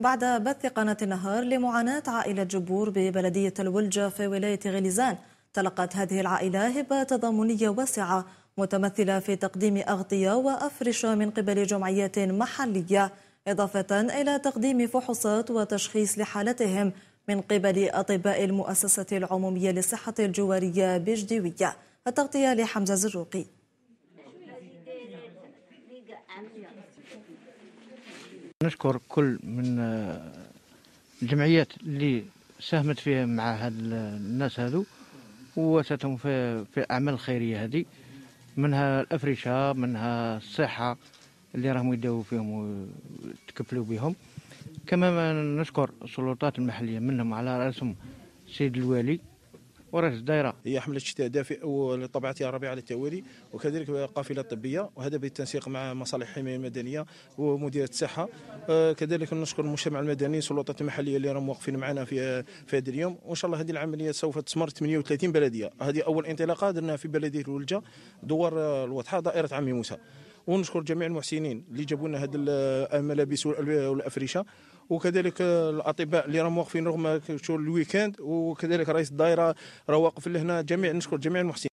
بعد بث قناة النهار لمعاناة عائلة جبور ببلدية الولجة في ولاية غليزان تلقت هذه العائلة هبة تضامنية واسعة متمثلة في تقديم أغطية وأفرشة من قبل جمعيات محلية إضافة إلى تقديم فحوصات وتشخيص لحالتهم من قبل أطباء المؤسسة العمومية للصحة الجوارية بجديوية التغطية لحمزة زروقي نشكر كل من آه، الجمعيات اللي ساهمت فيها مع هاد الناس هذو وساتهم في, في الاعمال الخيريه هذه منها الافرشه منها الصحه اللي راهم يداووا فيهم وتكفلوا بهم كما نشكر السلطات المحليه منهم على راسهم السيد الوالي وراه الدائره هي حمله شتاء دافئ ولطبعتها ربيع على التوالي وكذلك قافله طبيه وهذا بالتنسيق مع مصالح الحمايه المدنيه ومديريه الصحه آه، كذلك نشكر المجتمع المدني السلطات المحليه اللي راهم واقفين معنا في في هذا اليوم وان شاء الله هذه العمليه سوف تثمر 38 بلديه هذه اول انطلاقه درناها في بلديه الولجه دوار آه، الوضحه دائره عمي موسى ونشكر جميع المحسنين اللي جابوا لنا هاد الملابس والافرشه وكذلك الاطباء اللي راهم واقفين رغم الويكاند وكذلك رئيس الدائره راه واقف لهنا جميع نشكر جميع المحسنين